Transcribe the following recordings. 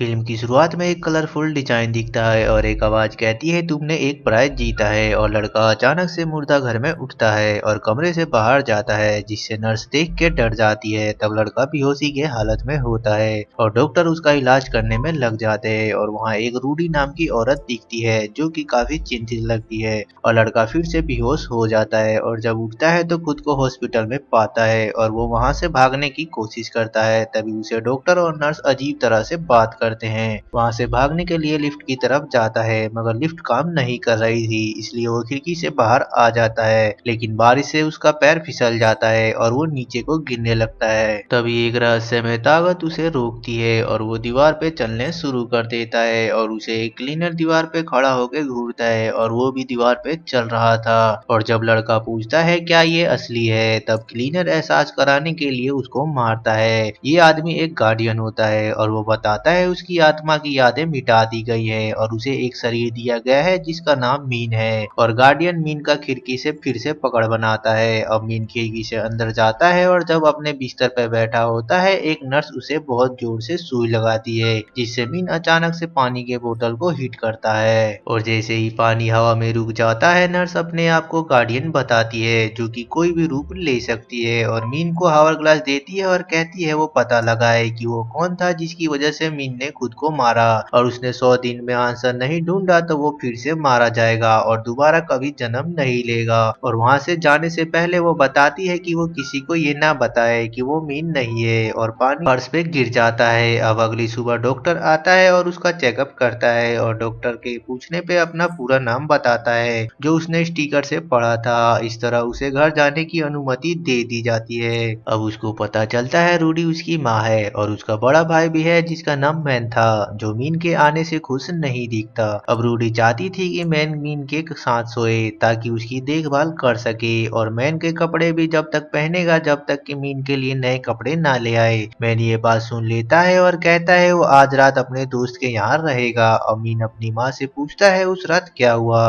Film की शुरुआत में एक कलरफुल डिजाइन दिखता है और एक आवाज कहती है तुमने एक प्राइज जीता है और लड़का अचानक से मुर्दा घर में उठता है और कमरे से बाहर जाता है जिससे नर्स देख के डर जाती है तब लड़का बेहोशी के हालत में होता है और डॉक्टर उसका इलाज करने में लग जाते हैं और वहाँ एक रूडी नाम की औरत दिखती है जो की काफी चिंतित लगती है और लड़का फिर से बेहोश हो जाता है और जब उठता है तो खुद को हॉस्पिटल में पाता है और वो वहाँ से भागने की कोशिश करता है तभी उसे डॉक्टर और नर्स अजीब तरह से बात कर करते हैं वहाँ से भागने के लिए लिफ्ट की तरफ जाता है मगर लिफ्ट काम नहीं कर रही थी इसलिए वो खिड़की से बाहर आ जाता है लेकिन बारिश से उसका पैर फिसल जाता है और वो नीचे को गिरने लगता है तभी एक रहस्य में ताकत उसे रोकती है और वो दीवार पे चलने शुरू कर देता है और उसे एक क्लीनर दीवार पे खड़ा होकर घूरता है और वो भी दीवार पे चल रहा था और जब लड़का पूछता है क्या ये असली है तब क्लीनर एहसास कराने के लिए उसको मारता है ये आदमी एक गार्डियन होता है और वो बताता है उसे उसकी आत्मा की यादें मिटा दी गई है और उसे एक शरीर दिया गया है जिसका नाम मीन है और गार्डियन मीन का खिड़की से फिर से पकड़ बनाता है और मीन खिड़की से अंदर जाता है और जब अपने बिस्तर पर बैठा होता है एक नर्स उसे बहुत जोर से सुई लगाती है जिससे मीन अचानक से पानी के बोतल को हिट करता है और जैसे ही पानी हवा में रुक जाता है नर्स अपने आप को गार्डियन बताती है जो कि कोई भी रूप ले सकती है और मीन को हावर ग्लास देती है और कहती है वो पता लगा है कि वो कौन था जिसकी वजह से मीन ने खुद को मारा और उसने सौ दिन में आंसर नहीं ढूंढा तो वो फिर से मारा जाएगा और दोबारा कभी जन्म नहीं लेगा और वहाँ से जाने से पहले वो बताती है कि वो किसी को ये ना बताए कि वो मीन नहीं है और पानी फर्श पे गिर जाता है अब अगली सुबह डॉक्टर आता है और उसका चेकअप करता है और डॉक्टर के पूछने पे अपना पूरा नाम बताता है जो उसने स्टीकर से पढ़ा था इस तरह उसे घर जाने की अनुमति दे दी जाती है अब उसको पता चलता है रूडी उसकी माँ है और उसका बड़ा भाई भी है जिसका नाम मैन था जो मीन के आने से खुश नहीं दिखता अब रूडी चाहती थी कि मैन मीन के साथ सोए ताकि उसकी देखभाल कर सके और मैन के कपड़े भी जब तक पहनेगा जब तक कि मीन के लिए नए कपड़े ना ले आए मैन ये बात सुन लेता है और कहता है वो आज रात अपने दोस्त के यहाँ रहेगा और मीन अपनी माँ से पूछता है उस रात क्या हुआ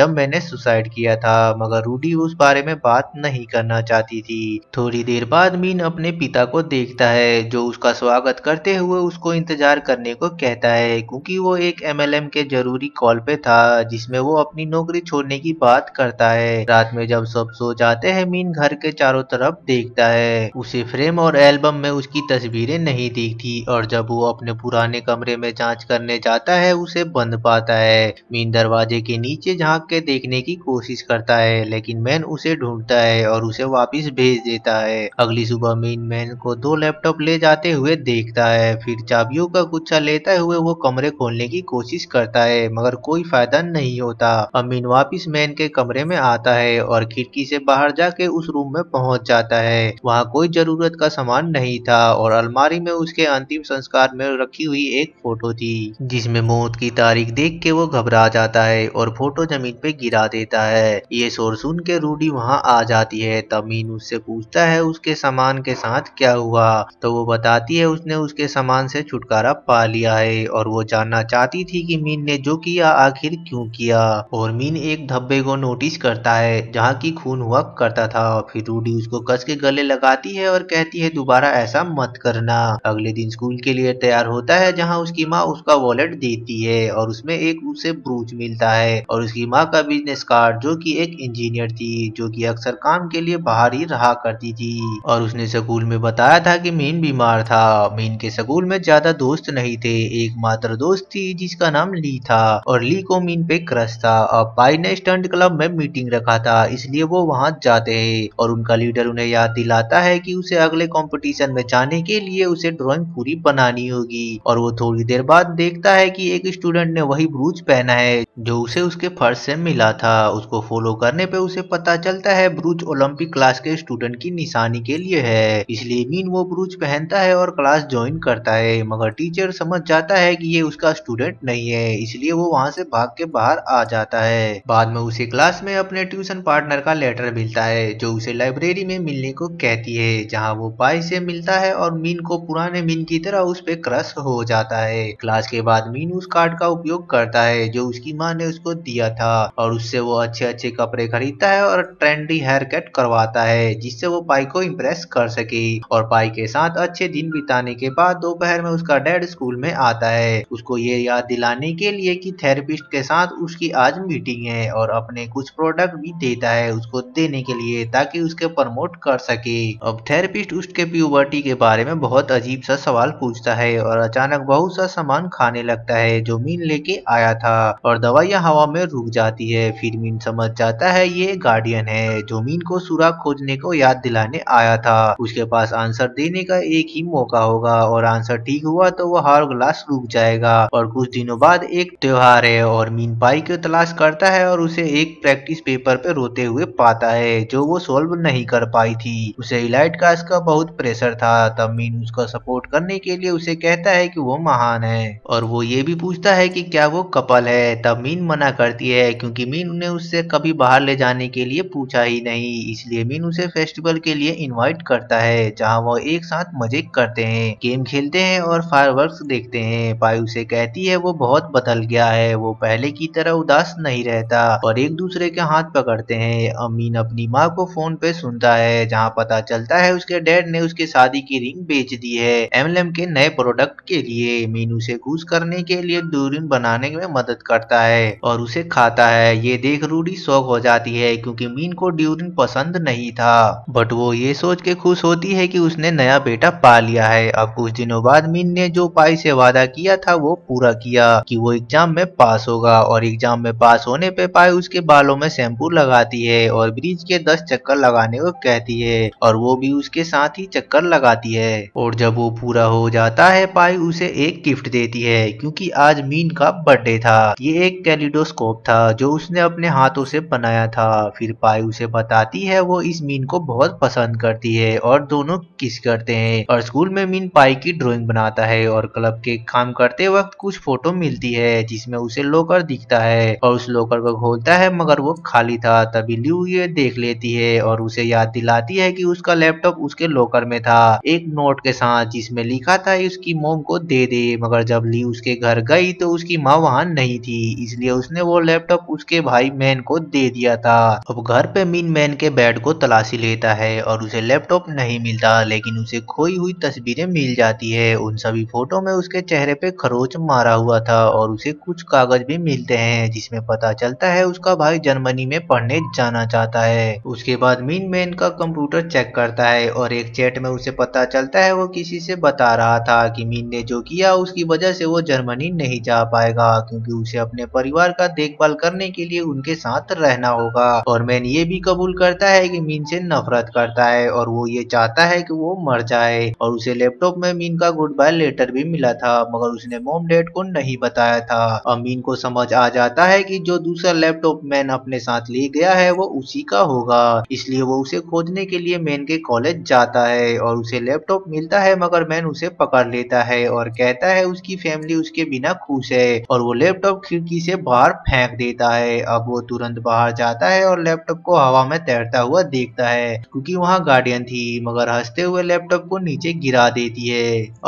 जब मैंने सुसाइड किया था मगर रूडी उस बारे में बात नहीं करना चाहती थी थोड़ी देर बाद मीन अपने पिता को देखता है जो उसका स्वागत करते हुए उसको इंतजार करने को कहता है क्योंकि वो एक एमएलएम के जरूरी कॉल पे था जिसमें वो अपनी नौकरी छोड़ने की बात करता है रात में जब सब सो जाते हैं मीन घर के चारों तरफ देखता है उसे फ्रेम और एल्बम में उसकी तस्वीरें नहीं दिखती और जब वो अपने पुराने कमरे में जाँच करने जाता है उसे बंद पाता है मीन दरवाजे के नीचे झाँक के देखने की कोशिश करता है लेकिन मैन उसे ढूंढता है और उसे वापिस भेज देता है अगली सुबह मीन मैन को दो लैपटॉप ले जाते हुए देखता है फिर चाबियों का गुच्छा लेते हुए वो कमरे खोलने की कोशिश करता है मगर कोई फायदा नहीं होता अमीन वापिस मैन के कमरे में आता है और खिड़की से बाहर जाके उस रूम में पहुंच जाता है वहाँ कोई जरूरत का सामान नहीं था और अलमारी में उसके अंतिम संस्कार में रखी हुई एक फोटो थी जिसमे मौत की तारीख देख के वो घबरा जाता है और फोटो जमीन पे गिरा देता है ये शोर सुन के रूडी वहाँ आ जाती है तमीन उससे पूछता है उसके सामान के साथ क्या हुआ तो वो बताती है उसने उसके सामान से छुटकारा पा लिया है और वो जानना चाहती थी कि मीन ने जो किया आखिर क्यों किया और मीन एक धब्बे को नोटिस करता है जहाँ की खून हुआ करता था फिर रूडी उसको कस के गले लगाती है और कहती है दोबारा ऐसा मत करना अगले दिन स्कूल के लिए तैयार होता है जहाँ उसकी माँ उसका वॉलेट देती है और उसमें एक उसे ब्रूच मिलता है और उसकी माँ का बिजनेस कार्ड जो की एक इंजीनियर थी जो की अक्सर काम के लिए बाहर ही रहा करती थी और उसने स्कूल में बताया था की मीन बीमार था मीन के स्कूल में ज्यादा दोस्त नहीं थे एकमात्र दोस्त थी जिसका नाम ली था और ली को मीन पे क्रश था अब पाई ने स्टंट क्लब में मीटिंग रखा था इसलिए वो वहाँ जाते हैं और उनका लीडर उन्हें याद दिलाता है कि उसे अगले कंपटीशन में जाने के लिए उसे ड्राइंग पूरी बनानी होगी और वो थोड़ी देर बाद देखता है कि एक स्टूडेंट ने वही ब्रूज पहना है जो उसे उसके फर्श से मिला था उसको फॉलो करने पे उसे पता चलता है ब्रूज ओलंपिक क्लास के स्टूडेंट की निशानी के लिए है इसलिए मीन वो ब्रूज पहनता है और क्लास ज्वाइन करता है मगर टीचर टीचर समझ जाता है कि ये उसका स्टूडेंट नहीं है इसलिए वो वहाँ से भाग के बाहर आ जाता है बाद में उसे क्लास में अपने ट्यूशन पार्टनर का लेटर मिलता है जो उसे लाइब्रेरी में मिलने को कहती है जहाँ वो पाई से मिलता है और मीन को पुराने मीन की तरह उस पे क्रश हो जाता है क्लास के बाद मीन उस कार्ड का उपयोग करता है जो उसकी माँ ने उसको दिया था और उससे वो अच्छे अच्छे कपड़े खरीदता है और ट्रेंडी हेयर कट करवाता है जिससे वो पाई को इम्प्रेस कर सके और पाई के साथ अच्छे दिन बिताने के बाद दोपहर में उसका डैड स्कूल में आता है उसको ये याद दिलाने के लिए कि थेरेपिस्ट के साथ उसकी आज मीटिंग है और अपने कुछ प्रोडक्ट भी देता है उसको देने के लिए ताकि उसके प्रमोट कर सके अब थेरेपिस्ट उसके प्यूबर्टी के बारे में बहुत अजीब सा सवाल पूछता है और अचानक बहुत सा सामान खाने लगता है जो मीन लेके आया था और दवाइयाँ हवा में रुक जाती है फिर मीन समझ जाता है ये गार्डियन है जो मीन को सुराग खोजने को याद दिलाने आया था उसके पास आंसर देने का एक ही मौका होगा और आंसर ठीक हुआ तो वो हार ग्लास रुक जाएगा और कुछ दिनों बाद एक त्योहार है और मीन पाई की तलाश करता है और उसे एक प्रैक्टिस पेपर पे रोते हुए पाता है जो वो सोल्व नहीं कर पाई थी उसे इलाइट का इसका बहुत प्रेशर था तब मीन उसका सपोर्ट करने के लिए उसे कहता है की वो महान है और वो ये भी पूछता है की क्या वो कपल है तब मीन मना करती है क्यूँकी मीन ने उससे कभी बाहर ले जाने के लिए पूछा ही नहीं इसलिए मीन उसे फेस्टिवल के लिए इनवाइट करता है जहाँ वो एक साथ मजे करते हैं गेम खेलते हैं और फायर वर्ष देखते हैं पाई उसे कहती है वो बहुत बदल गया है वो पहले की तरह उदास नहीं रहता और एक दूसरे के हाथ पकड़ते हैं अमीन अपनी माँ को फोन पे सुनता है जहाँ पता चलता है उसके डैड ने उसके शादी की रिंग बेच दी है एमएलएम M&M के नए प्रोडक्ट के लिए मीनू उसे घूस करने के लिए दूरिन बनाने में मदद करता है और उसे खाता है ये देख रूडी शौक हो जाती है क्योंकि मीन को ड्यूरिन पसंद नहीं था बट वो ये सोच के खुश होती है कि उसने नया बेटा पा लिया है अब कुछ दिनों बाद मीन ने जो पाई से वादा किया था वो पूरा किया कि वो एग्जाम में पास होगा और एग्जाम में पास होने पे पाई उसके बालों में शैम्पू लगाती है और ब्रिज के दस चक्कर लगाने को कहती है और वो भी उसके साथ ही चक्कर लगाती है और जब वो पूरा हो जाता है पाई उसे एक गिफ्ट देती है क्योंकि आज मीन का बर्थडे था ये एक कैलिडोस्कोप था जो उसने अपने हाथों से बनाया था फिर पाई उसे बताती है वो इस मीन को बहुत पसंद करती है और दोनों किस करते हैं और स्कूल में मीन पाई की ड्राइंग बनाता है और और क्लब के काम करते वक्त कुछ फोटो मिलती है जिसमें उसे लॉकर दिखता है और उस लॉकर को खोलता है मगर वो खाली था तभी ल्यू ये देख लेती है और उसे याद दिलाती है कि उसका लैपटॉप उसके लॉकर में था एक नोट के साथ जिसमें लिखा था उसकी मोम को दे दे मगर जब ली उसके घर गई तो उसकी माँ वहाँ नहीं थी इसलिए उसने वो लैपटॉप उसके भाई मैन को दे दिया था अब घर पे मीन मैन के बेड को तलाशी लेता है और उसे लैपटॉप नहीं मिलता लेकिन उसे खोई हुई तस्वीरें मिल जाती है उन सभी फोटो फोटो में उसके चेहरे पे खरोच मारा हुआ था और उसे कुछ कागज भी मिलते हैं जिसमें पता चलता है उसका भाई जर्मनी में पढ़ने जाना चाहता है उसके बाद मीन मैन का कंप्यूटर चेक करता है और एक चैट में उसे पता चलता है वो किसी से बता रहा था की मीन ने जो किया उसकी वजह से वो जर्मनी नहीं जा पाएगा क्यूँकी उसे अपने परिवार का देखभाल करने के लिए उनके साथ रहना होगा और मैन ये भी कबूल करता है की मीन से नफरत करता है और वो ये चाहता है कि वो मर जाए और उसे लैपटॉप में मीन का गुड बाय लेटर भी भी मिला था मगर उसने मोम डैड को नहीं बताया था अमीन को समझ आ जाता है कि जो दूसरा लैपटॉप मैन अपने साथ ले गया है वो उसी का होगा इसलिए वो उसे खोजने के लिए मैन के कॉलेज जाता है और उसे लैपटॉप मिलता है मगर मैन उसे पकड़ लेता है और कहता है उसकी फैमिली उसके बिना खुश है और वो लैपटॉप खिड़की से बाहर फेंक देता है अब वो तुरंत बाहर जाता है और लैपटॉप को हवा में तैरता हुआ देखता है क्योंकि वहाँ गार्डियन थी मगर हंसते हुए लैपटॉप को नीचे गिरा देती है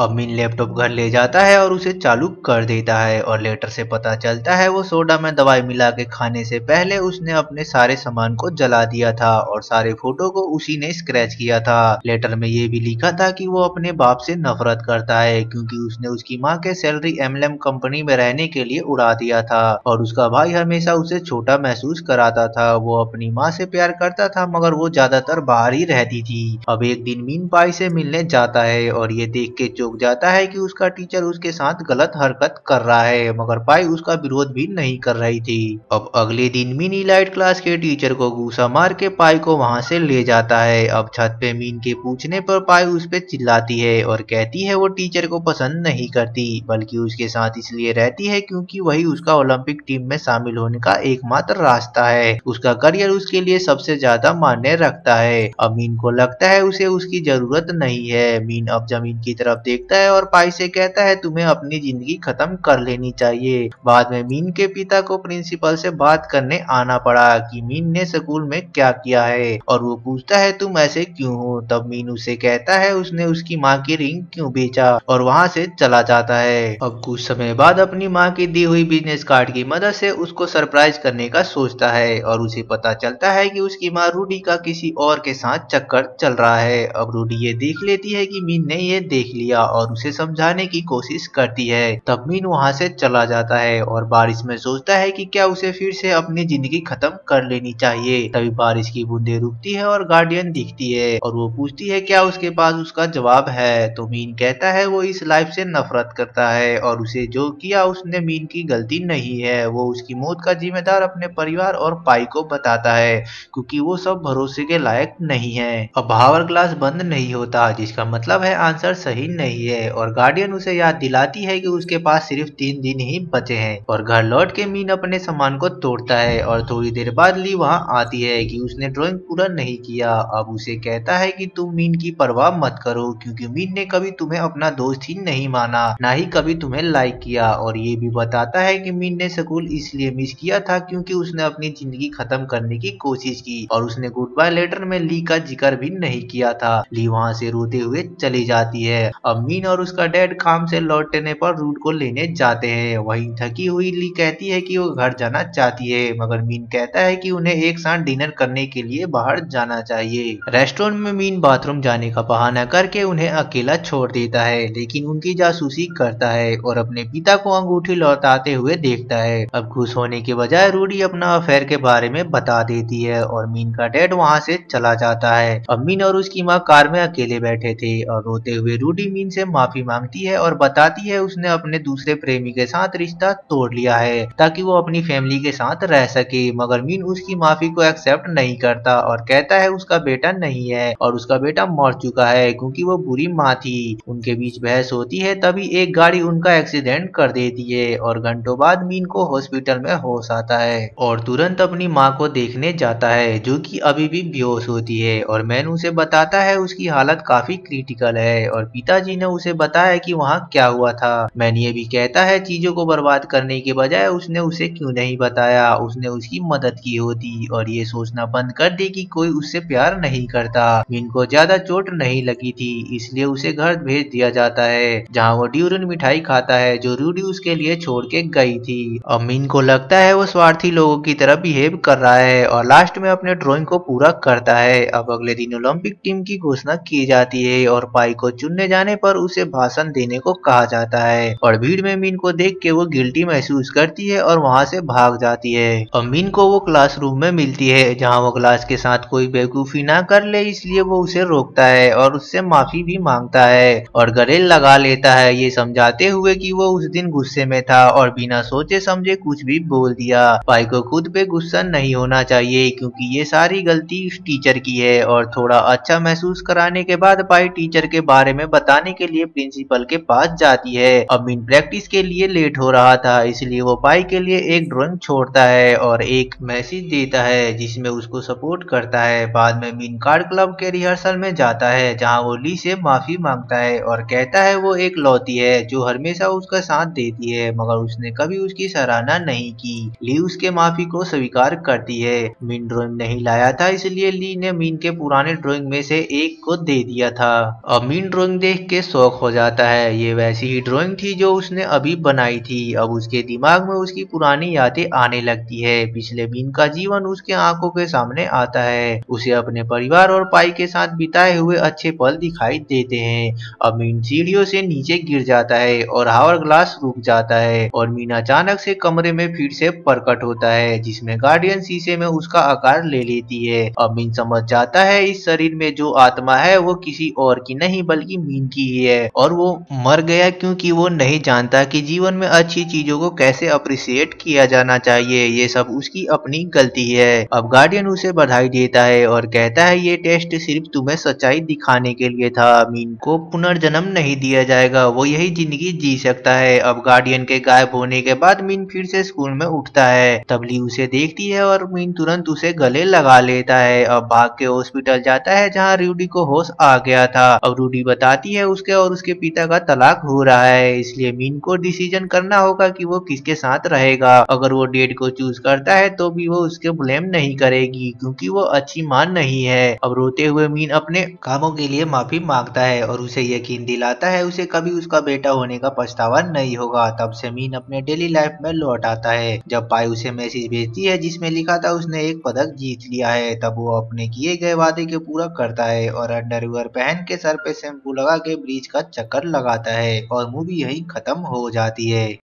अमीन लैपटॉप घर ले जाता है और उसे चालू कर देता है और लेटर से पता चलता है वो सोडा में दवाई मिला के खाने से पहले उसने अपने सारे सामान को जला दिया था और सारे फोटो को उसी ने स्क्रैच किया था लेटर में ये भी लिखा था कि वो अपने बाप से नफरत करता है क्योंकि उसने उसकी माँ के सैलरी एम कंपनी में रहने के लिए उड़ा दिया था और उसका भाई हमेशा उसे छोटा महसूस कराता था वो अपनी माँ से प्यार करता था मगर वो ज्यादातर बाहर ही रहती थी अब एक दिन मीन पाई से मिलने जाता है और ये देख के चौक जाता है कि उस उसका टीचर उसके साथ गलत हरकत कर रहा है मगर पाई उसका विरोध भी नहीं कर रही थी अब अगले दिन मिनी लाइट क्लास के टीचर को गुस्सा मार के पाई को वहाँ से ले जाता है अब छत पे मीन के पूछने पर पाई उस पर चिल्लाती है और कहती है वो टीचर को पसंद नहीं करती बल्कि उसके साथ इसलिए रहती है क्योंकि वही उसका ओलंपिक टीम में शामिल होने का एकमात्र रास्ता है उसका करियर उसके लिए सबसे ज्यादा मान्य रखता है अब मीन को लगता है उसे उसकी जरूरत नहीं है मीन अब जमीन की तरफ देखता है और पाई से कहता है तुम्हें अपनी जिंदगी खत्म कर लेनी चाहिए बाद में मीन के पिता को प्रिंसिपल से बात करने आना पड़ा कि मीन ने स्कूल में क्या किया है और वो पूछता है तुम ऐसे क्यों हो तब मीन उसे कहता है उसने उसकी माँ की रिंग क्यों बेचा और वहाँ से चला जाता है अब कुछ समय बाद अपनी माँ की दी हुई बिजनेस कार्ड की मदद से उसको सरप्राइज करने का सोचता है और उसे पता चलता है की उसकी माँ रूडी का किसी और के साथ चक्कर चल रहा है अब रूडी ये देख लेती है की मीन ने ये देख लिया और उसे समझा समझाने की कोशिश करती है मीन वहाँ से चला जाता है और बारिश में सोचता है कि क्या उसे फिर से अपनी जिंदगी खत्म कर लेनी चाहिए तभी बारिश की बूंदे रुकती है और गार्डियन दिखती है और वो पूछती है क्या उसके पास उसका जवाब है तो मीन कहता है वो इस लाइफ से नफरत करता है और उसे जो किया उसने मीन की गलती नहीं है वो उसकी मौत का जिम्मेदार अपने परिवार और पाई को बताता है क्योंकि वो सब भरोसे के लायक नहीं है अब पावर ग्लास बंद नहीं होता जिसका मतलब है आंसर सही नहीं है और गार्ड गार्डियन उसे याद दिलाती है कि उसके पास सिर्फ तीन दिन ही बचे हैं और घर लौट के मीन अपने सामान को तोड़ता है और थोड़ी देर बाद ली वहाँ आती है कि उसने ड्राइंग पूरा नहीं किया अब उसे कहता है कि तुम मीन की परवाह मत करो क्योंकि मीन ने कभी तुम्हें अपना दोस्त ही नहीं माना न ही कभी तुम्हें लाइक किया और ये भी बताता है की मीन ने स्कूल इसलिए मिस किया था क्यूँकी उसने अपनी जिंदगी खत्म करने की कोशिश की और उसने गुड बाय लेटर में ली का जिक्र भी नहीं किया था ली वहाँ से रोते हुए चली जाती है अब मीन और उसका डैड डैड काम से लौटने पर रूट को लेने जाते हैं वहीं थकी हुई ली कहती है कि वो घर जाना चाहती है मगर मीन कहता है कि उन्हें एक साथ डिनर करने के लिए बाहर जाना चाहिए रेस्टोरेंट में मीन बाथरूम जाने का बहाना करके उन्हें अकेला छोड़ देता है लेकिन उनकी जासूसी करता है और अपने पिता को अंगूठी लौटाते हुए देखता है अब खुश होने के बजाय रूडी अपना अफेयर के बारे में बता देती है और मीन का डैड वहाँ से चला जाता है अब मीन और उसकी माँ कार में अकेले बैठे थे और रोते हुए रूडी मीन से माफी मांगती होती है और बताती है उसने अपने दूसरे प्रेमी के साथ रिश्ता तोड़ लिया है ताकि वो अपनी फैमिली के साथ रह सके मगर मीन उसकी माफी को एक्सेप्ट नहीं करता और कहता है उसका बेटा नहीं है और उसका बेटा मर चुका है क्योंकि वो बुरी माँ थी उनके बीच बहस होती है तभी एक गाड़ी उनका एक्सीडेंट कर देती है और घंटों बाद मीन को हॉस्पिटल में होश आता है और तुरंत अपनी माँ को देखने जाता है जो कि अभी भी बेहोश होती है और मैन उसे बताता है उसकी हालत काफी क्रिटिकल है और पिताजी ने उसे बताया कि वहाँ क्या हुआ था मैंने ये भी कहता है चीजों को बर्बाद करने के बजाय उसने उसे क्यों नहीं बताया उसने उसकी मदद की होती और ये सोचना बंद कर दी कि कोई उससे प्यार नहीं करता मिन को ज्यादा चोट नहीं लगी थी इसलिए उसे घर भेज दिया जाता है जहाँ वो ड्यूरन मिठाई खाता है जो रूडी उसके लिए छोड़ के गई थी और मिन को लगता है वो स्वार्थी लोगों की तरह बिहेव कर रहा है और लास्ट में अपने ड्रॉइंग को पूरा करता है अब अगले दिन ओलंपिक टीम की घोषणा की जाती है और पाई को चुनने जाने पर उसे भाषण देने को कहा जाता है और भीड़ में मीन को देख के वो गिल्टी महसूस करती है और वहाँ से भाग जाती है और मीन को वो रूम में मिलती है जहाँ वो क्लास के साथ कोई बेवकूफ़ी ना कर ले इसलिए वो उसे रोकता है और उससे माफ़ी भी मांगता है और गरेल लगा लेता है ये समझाते हुए कि वो उस दिन गुस्से में था और बिना सोचे समझे कुछ भी बोल दिया भाई को खुद पे गुस्सा नहीं होना चाहिए क्योंकि ये सारी गलती उस टीचर की है और थोड़ा अच्छा महसूस कराने के बाद भाई टीचर के बारे में बताने के लिए प्रिंसिपल के पास जाती है अमीन प्रैक्टिस के लिए लेट हो रहा था इसलिए वो पाई के लिए एक ड्रॉइंग छोड़ता है और एक मैसेज देता है जिसमे उसको सपोर्ट करता है बाद में मीन कार्ड क्लब के रिहर्सल में जाता है जहाँ वो ली से माफी मांगता है और कहता है वो एक लौती है जो हमेशा उसका साथ देती है मगर उसने कभी उसकी सराहना नहीं की ली उसके माफी को स्वीकार करती है मीन ड्रॉइंग नहीं लाया था इसलिए ली ने मीन के पुराने ड्रॉइंग में से एक को दे दिया था और मीन ड्रॉइंग देख के शौक हो जाता है है ये वैसी ही ड्राइंग थी जो उसने अभी बनाई थी अब उसके दिमाग में उसकी पुरानी यादें आने लगती है पिछले बीन का जीवन उसके आंखों के सामने आता है उसे अपने परिवार और पाई के साथ बिताए हुए अच्छे पल दिखाई देते हैं अब मीन सीढ़ियों से नीचे गिर जाता है और हावर ग्लास रुक जाता है और मीन अचानक से कमरे में फिर से प्रकट होता है जिसमे गार्डियन शीशे में उसका आकार ले लेती है अब मीन समझ जाता है इस शरीर में जो आत्मा है वो किसी और की नहीं बल्कि मीन की ही है और वो मर गया क्योंकि वो नहीं जानता कि जीवन में अच्छी चीजों को कैसे अप्रिसिएट किया जाना चाहिए ये सब उसकी अपनी गलती है अब गार्डियन उसे बधाई देता है और कहता है ये टेस्ट सिर्फ तुम्हें सच्चाई दिखाने के लिए था मीन को पुनर्जन्म नहीं दिया जाएगा वो यही जिंदगी जी सकता है अब गार्डियन के गायब होने के बाद मीन फिर से स्कूल में उठता है तबली उसे देखती है और मीन तुरंत उसे गले लगा लेता है अब भाग के हॉस्पिटल जाता है जहाँ रूडी को होश आ गया था अब रूडी बताती है उसके और उसके पिता आयशा का तलाक हो रहा है इसलिए मीन को डिसीजन करना होगा कि वो किसके साथ रहेगा अगर वो डेट को चूज करता है तो भी वो उसके ब्लेम नहीं करेगी क्योंकि वो अच्छी मान नहीं है अब रोते हुए मीन अपने कामों के लिए माफी मांगता है और उसे यकीन दिलाता है उसे कभी उसका बेटा होने का पछतावा नहीं होगा तब से मीन अपने डेली लाइफ में लौट आता है जब पाई उसे मैसेज भेजती है जिसमे लिखा था उसने एक पदक जीत लिया है तब वो अपने किए गए वादे के पूरा करता है और अंडरवियर पहन के सर पे शैम्पू लगा के ब्रिज का चक्कर लगाता है और मूवी यहीं खत्म हो जाती है।